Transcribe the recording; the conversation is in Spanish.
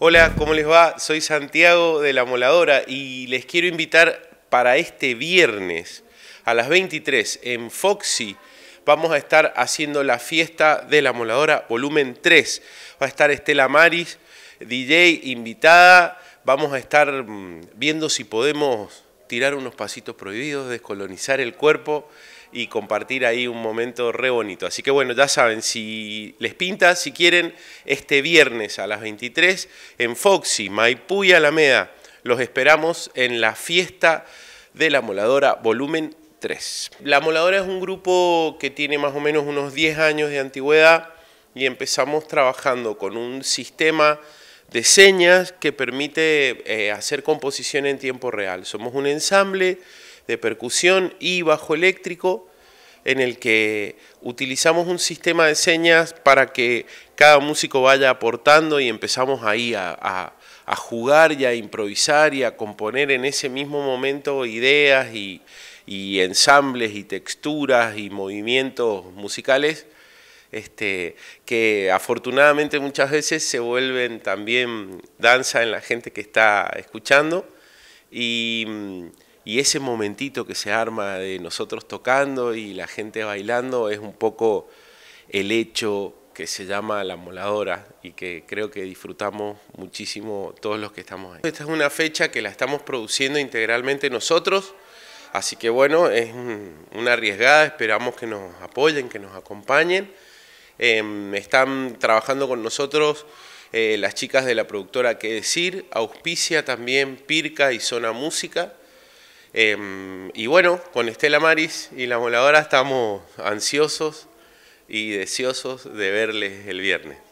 Hola, ¿cómo les va? Soy Santiago de la Moladora y les quiero invitar para este viernes a las 23 en Foxy. Vamos a estar haciendo la fiesta de la Moladora volumen 3. Va a estar Estela Maris, DJ invitada. Vamos a estar mm, viendo si podemos tirar unos pasitos prohibidos, descolonizar el cuerpo y compartir ahí un momento re bonito. Así que bueno, ya saben, si les pinta, si quieren, este viernes a las 23 en Foxy, Maipú y Alameda, los esperamos en la fiesta de la moladora volumen 3. La moladora es un grupo que tiene más o menos unos 10 años de antigüedad y empezamos trabajando con un sistema de señas que permite eh, hacer composición en tiempo real. Somos un ensamble de percusión y bajo eléctrico, en el que utilizamos un sistema de señas para que cada músico vaya aportando y empezamos ahí a, jugar y a improvisar y a componer en ese mismo momento ideas y, y ensambles y texturas y movimientos musicales. Este, que afortunadamente muchas veces se vuelven también danza en la gente que está escuchando. Y mm, y ese momentito que se arma de nosotros tocando y la gente bailando es un poco el hecho que se llama La Moladora y que creo que disfrutamos muchísimo todos los que estamos ahí. Esta es una fecha que la estamos produciendo integralmente nosotros, así que bueno, es una arriesgada, esperamos que nos apoyen, que nos acompañen. Em, están trabajando con nosotros eh, las chicas de la productora Que Decir, Auspicia también, Pirca y Zona Música. Em, y bueno, con Estela Maris y la moladora estamos ansiosos y deseosos de verles el viernes.